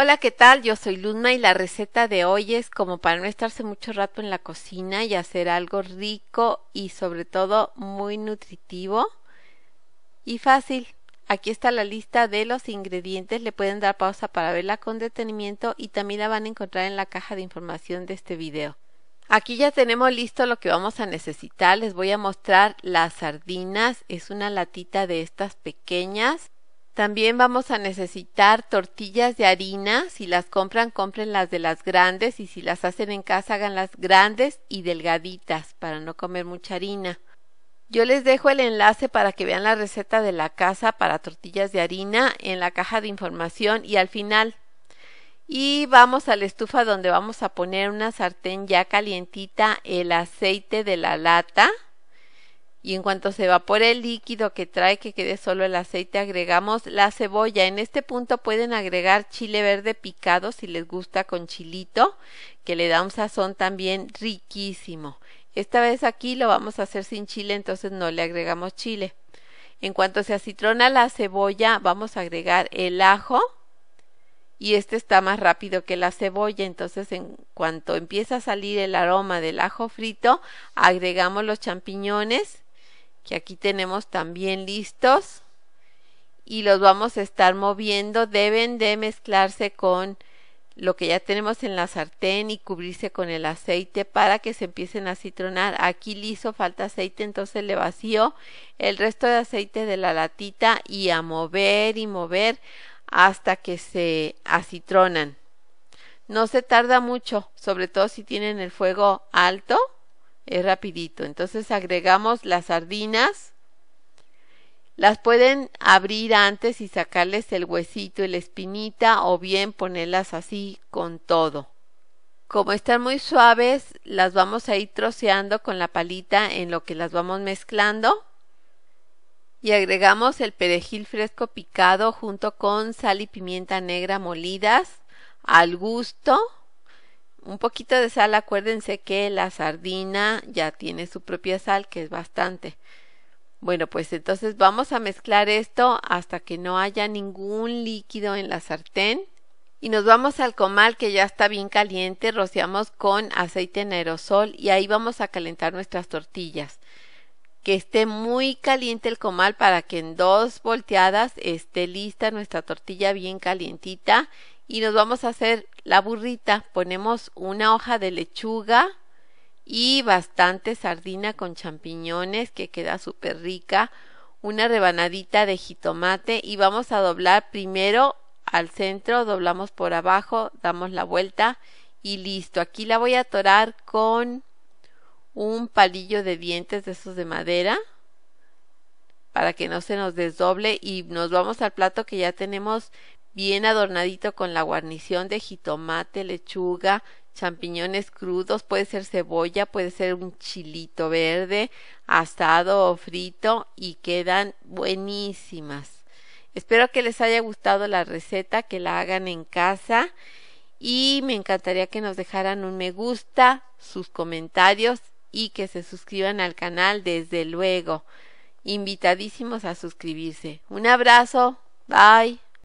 Hola, ¿qué tal? Yo soy Luna y la receta de hoy es como para no estarse mucho rato en la cocina y hacer algo rico y sobre todo muy nutritivo y fácil. Aquí está la lista de los ingredientes, le pueden dar pausa para verla con detenimiento y también la van a encontrar en la caja de información de este video. Aquí ya tenemos listo lo que vamos a necesitar. Les voy a mostrar las sardinas. Es una latita de estas pequeñas. También vamos a necesitar tortillas de harina. Si las compran, compren las de las grandes y si las hacen en casa, hagan las grandes y delgaditas para no comer mucha harina. Yo les dejo el enlace para que vean la receta de la casa para tortillas de harina en la caja de información y al final. Y vamos a la estufa donde vamos a poner una sartén ya calientita el aceite de la lata y en cuanto se evapore el líquido que trae que quede solo el aceite agregamos la cebolla. En este punto pueden agregar chile verde picado si les gusta con chilito que le da un sazón también riquísimo. Esta vez aquí lo vamos a hacer sin chile entonces no le agregamos chile. En cuanto se acitrona la cebolla vamos a agregar el ajo y este está más rápido que la cebolla, entonces en cuanto empieza a salir el aroma del ajo frito, agregamos los champiñones que aquí tenemos también listos y los vamos a estar moviendo deben de mezclarse con lo que ya tenemos en la sartén y cubrirse con el aceite para que se empiecen a citronar. Aquí liso, falta aceite, entonces le vacío el resto de aceite de la latita y a mover y mover hasta que se acitronan. No se tarda mucho, sobre todo si tienen el fuego alto es rapidito. Entonces agregamos las sardinas. Las pueden abrir antes y sacarles el huesito y la espinita o bien ponerlas así con todo. Como están muy suaves, las vamos a ir troceando con la palita en lo que las vamos mezclando. Y agregamos el perejil fresco picado junto con sal y pimienta negra molidas al gusto un poquito de sal, acuérdense que la sardina ya tiene su propia sal, que es bastante. Bueno, pues entonces vamos a mezclar esto hasta que no haya ningún líquido en la sartén. Y nos vamos al comal que ya está bien caliente, rociamos con aceite en aerosol y ahí vamos a calentar nuestras tortillas. Que esté muy caliente el comal para que en dos volteadas esté lista nuestra tortilla bien calientita y nos vamos a hacer la burrita ponemos una hoja de lechuga y bastante sardina con champiñones que queda súper rica, una rebanadita de jitomate y vamos a doblar primero al centro, doblamos por abajo, damos la vuelta y listo. Aquí la voy a atorar con un palillo de dientes de esos de madera para que no se nos desdoble y nos vamos al plato que ya tenemos bien adornadito con la guarnición de jitomate, lechuga, champiñones crudos, puede ser cebolla, puede ser un chilito verde, asado o frito y quedan buenísimas. Espero que les haya gustado la receta, que la hagan en casa y me encantaría que nos dejaran un me gusta, sus comentarios y que se suscriban al canal, desde luego. Invitadísimos a suscribirse. Un abrazo, bye.